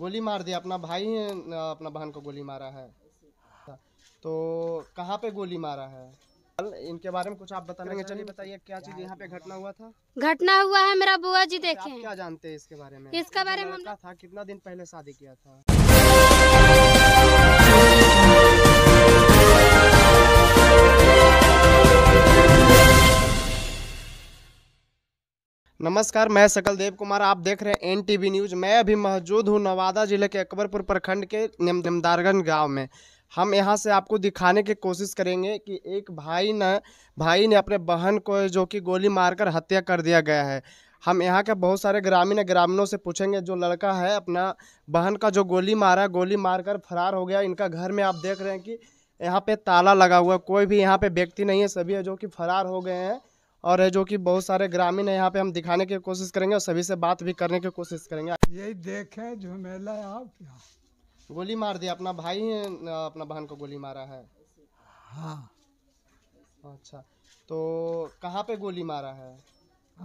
गोली मार दिया अपना भाई अपना बहन को गोली मारा है तो कहाँ पे गोली मारा है इनके बारे में कुछ आप बताएंगे चलिए बताइए क्या चीज यहाँ पे घटना हुआ था घटना हुआ है मेरा बुआ जी अच्छा, देखे क्या जानते हैं इसके बारे में इसका बारे में था कितना दिन पहले शादी किया था नमस्कार मैं सकल देव कुमार आप देख रहे हैं एनटीवी न्यूज़ मैं अभी मौजूद हूँ नवादा जिले के अकबरपुर प्रखंड के निमदारगंज गांव में हम यहां से आपको दिखाने की कोशिश करेंगे कि एक भाई ने भाई ने अपने बहन को जो कि गोली मारकर हत्या कर दिया गया है हम यहाँ के बहुत सारे ग्रामीण ग्रामीणों से पूछेंगे जो लड़का है अपना बहन का जो गोली मारा गोली मारकर फरार हो गया इनका घर में आप देख रहे हैं कि यहाँ पे ताला लगा हुआ कोई भी यहाँ पे व्यक्ति नहीं है सभी है जो कि फरार हो गए हैं और है जो कि बहुत सारे ग्रामीण है यहाँ पे हम दिखाने की कोशिश करेंगे और सभी से बात भी करने की कोशिश करेंगे यही देखे झुमेला आप गोली मार दिया अपना भाई अपना बहन को गोली मारा है हाँ अच्छा तो कहाँ पे गोली मारा है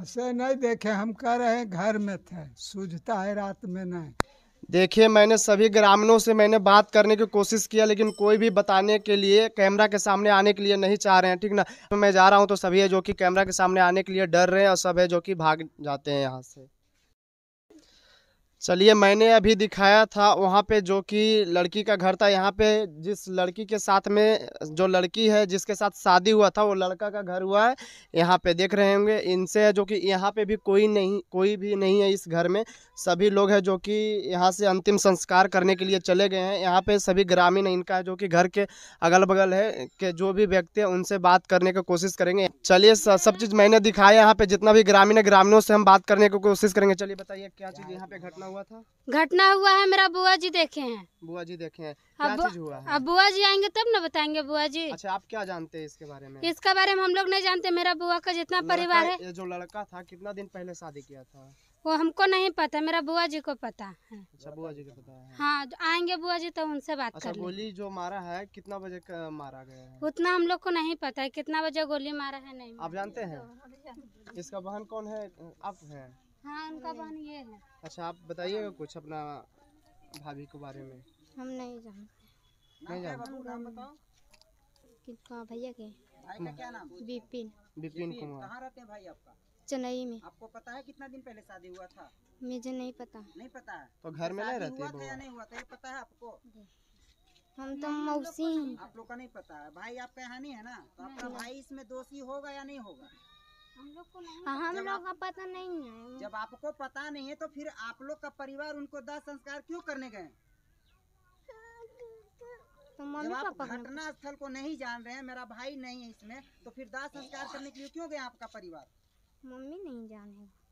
ऐसे नहीं देखे हम कह रहे हैं घर में थे सूझता है रात में नहीं देखिए मैंने सभी ग्रामीणों से मैंने बात करने की कोशिश किया लेकिन कोई भी बताने के लिए कैमरा के सामने आने के लिए नहीं चाह रहे हैं ठीक ना मैं जा रहा हूँ तो सभी है जो कि कैमरा के सामने आने के लिए डर रहे हैं और सब है जो कि भाग जाते हैं यहाँ से चलिए मैंने अभी दिखाया था वहाँ पे जो कि लड़की का घर था यहाँ पे जिस लड़की के साथ में जो लड़की है जिसके साथ शादी हुआ था वो लड़का का घर हुआ है यहाँ पे देख रहे होंगे इनसे जो कि यहाँ पे भी कोई नहीं कोई भी नहीं है इस घर में सभी लोग हैं जो कि यहाँ से अंतिम संस्कार करने के लिए चले गए हैं यहाँ पे सभी ग्रामीण इनका है जो कि घर के अगल बगल है के जो भी व्यक्ति है उनसे बात करने की कोशिश करेंगे चलिए सब चीज़ मैंने दिखाया यहाँ पे जितना भी ग्रामीण है ग्रामीणों से हम बात करने की कोशिश करेंगे चलिए बताइए क्या चीज़ यहाँ पे घटना घटना हुआ था घटना हुआ है मेरा बुआ जी देखे हैं बुआ जी देखे हैं क्या चीज हुआ है अब बुआ जी आएंगे तब ना बताएंगे बुआ जी अच्छा आप क्या जानते हैं इसके बारे में इसके बारे में हम लोग नहीं जानते मेरा बुआ का जितना परिवार है जो लड़का था कितना दिन पहले शादी किया था वो हमको नहीं पता मेरा बुआ जी को पता है अच्छा बुआ जी को पता है हाँ तो आएंगे बुआ जी तो उनसे बात अच्छा, कर गोली जो मारा है कितना बजे मारा गया है उतना हम लोग को नहीं पता है कितना बजे गोली मारा है नहीं आप जानते हैं इसका बहन कौन है आप हैं हाँ उनका हम्म। बहन ये है अच्छा आप बताइएगा कुछ अपना भाभी के बारे में हम नहीं जानते नहीं जानते हाँ भैया के बिपिन बिपिन कुमार कहाँ रहते हैं भाई आपका चेन्नई में आपको पता है कितना दिन पहले शादी हुआ था मुझे नहीं पता नहीं पता है तो घर में तो नहीं रहते हुआ था या नहीं हुआ था ये पता है आपको हम तो मौसी तो आप लोग का नहीं पता है भाई आपका यहाँ नहीं है ना तो आपका भाई इसमें दोषी होगा या नहीं होगा हम लोग हाँ, का पता नहीं है जब आपको पता नहीं है तो फिर आप लोग का परिवार उनको दाह संस्कार क्यों करने गए तो घटना स्थल को नहीं जान रहे हैं मेरा भाई नहीं है इसमें तो फिर दाह संस्कार करने के लिए क्यों गए आपका परिवार मम्मी नहीं जाने